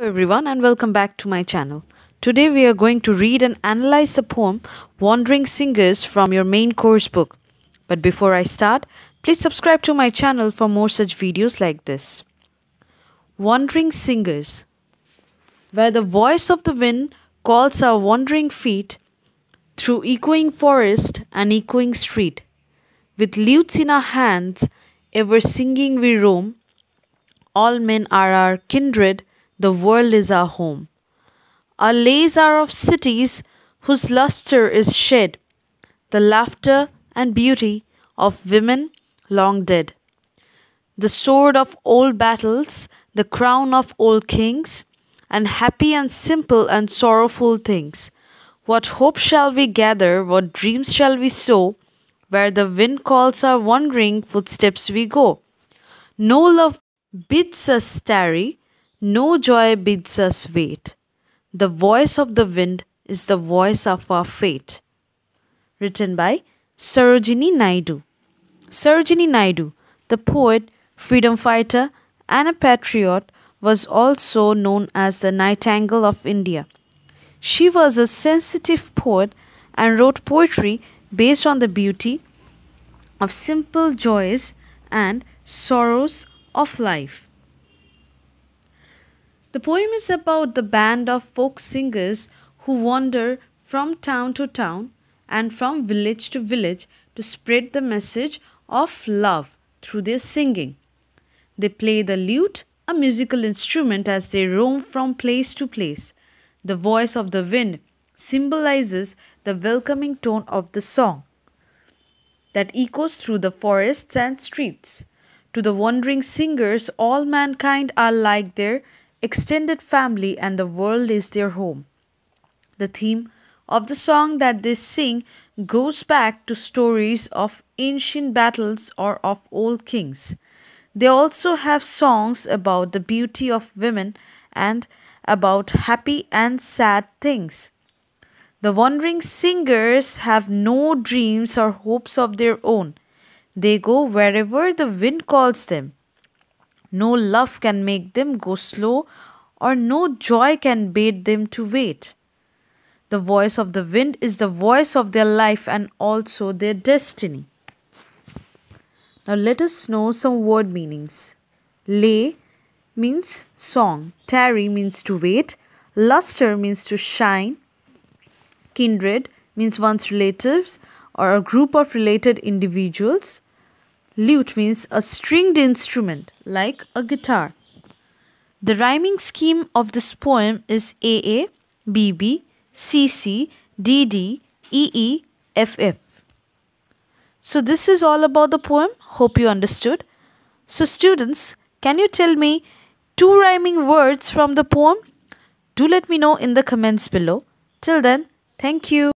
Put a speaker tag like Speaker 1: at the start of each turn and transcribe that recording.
Speaker 1: Hello everyone and welcome back to my channel. Today we are going to read and analyze the poem Wandering Singers from your main course book. But before I start, please subscribe to my channel for more such videos like this. Wandering Singers Where the voice of the wind calls our wandering feet through echoing forest and echoing street. With lutes in our hands, ever singing we roam. All men are our kindred, the world is our home. Our lays are of cities whose luster is shed, the laughter and beauty of women long dead. The sword of old battles, the crown of old kings, and happy and simple and sorrowful things. What hope shall we gather, what dreams shall we sow? Where the wind calls our wandering footsteps we go. No love bids us tarry, no joy bids us wait. The voice of the wind is the voice of our fate. Written by Sarojini Naidu. Sarojini Naidu, the poet, freedom fighter, and a patriot, was also known as the Nightingale of India. She was a sensitive poet and wrote poetry based on the beauty of simple joys and sorrows of life. The poem is about the band of folk singers who wander from town to town and from village to village to spread the message of love through their singing. They play the lute, a musical instrument, as they roam from place to place. The voice of the wind symbolizes the welcoming tone of the song that echoes through the forests and streets. To the wandering singers, all mankind are like their extended family, and the world is their home. The theme of the song that they sing goes back to stories of ancient battles or of old kings. They also have songs about the beauty of women and about happy and sad things. The wandering singers have no dreams or hopes of their own. They go wherever the wind calls them. No love can make them go slow, or no joy can bade them to wait. The voice of the wind is the voice of their life and also their destiny. Now let us know some word meanings. Lay means song, tarry means to wait, luster means to shine, kindred means one's relatives or a group of related individuals, Lute means a stringed instrument like a guitar. The rhyming scheme of this poem is AA, BB, CC, DD, EE, FF. So this is all about the poem. Hope you understood. So students, can you tell me two rhyming words from the poem? Do let me know in the comments below. Till then, thank you.